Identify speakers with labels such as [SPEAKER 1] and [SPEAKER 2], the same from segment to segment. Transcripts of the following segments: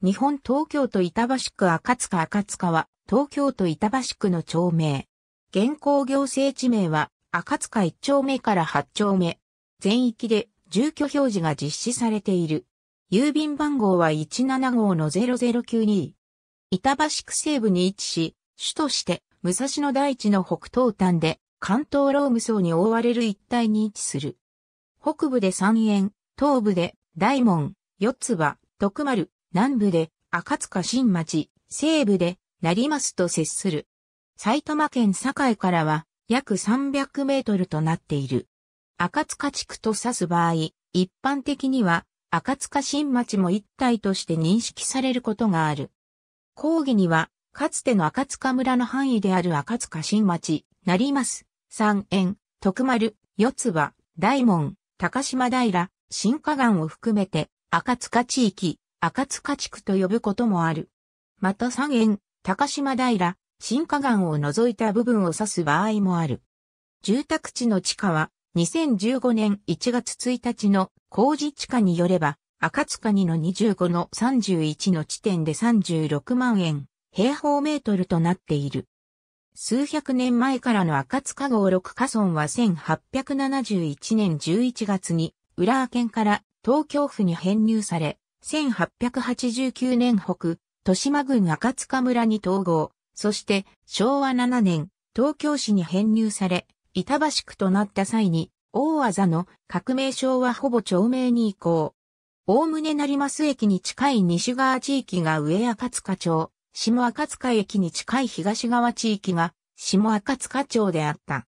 [SPEAKER 1] 日本東京都板橋区赤塚赤塚は、東京都板橋区の町名。現行行政地名は、赤塚1丁目から8丁目。全域で住居表示が実施されている。郵便番号は175-0092。板橋区西部に位置し、主として、武蔵野大地の北東端で、関東ローム層に覆われる一帯に位置する。北部で三円、東部で大門、四つ葉、徳丸、南部で赤塚新町、西部で成増と接する。埼玉県境からは約300メートルとなっている。赤塚地区と指す場合、一般的には赤塚新町も一体として認識されることがある。講義には、かつての赤塚村の範囲である赤塚新町、成増、三円、徳丸、四つ葉、大門、高島平、新河岸を含めて、赤塚地域、赤塚地区と呼ぶこともある。また三円、高島平、新河岸を除いた部分を指す場合もある。住宅地の地下は、2015年1月1日の工事地価によれば、赤塚2の25の31の地点で36万円、平方メートルとなっている。数百年前からの赤塚号6河村は1871年11月に、浦和県から東京府に編入され、1889年北、豊島郡赤塚村に統合、そして昭和7年、東京市に編入され、板橋区となった際に、大技の革命省はほぼ町名に移行。おおむね成増駅に近い西側地域が上赤塚町、下赤塚駅に近い東側地域が下赤塚町であった。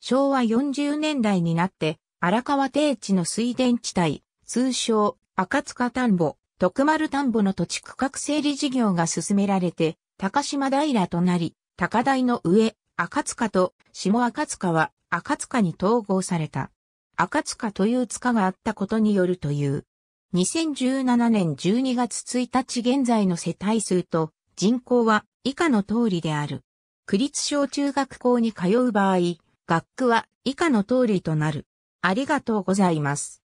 [SPEAKER 1] 昭和40年代になって、荒川低地の水田地帯、通称赤塚田んぼ、徳丸田んぼの土地区画整理事業が進められて、高島平となり、高台の上、赤塚と下赤塚は赤塚に統合された。赤塚という塚があったことによるという。2017年12月1日現在の世帯数と人口は以下の通りである。区立小中学校に通う場合、学区は以下の通りとなる。ありがとうございます。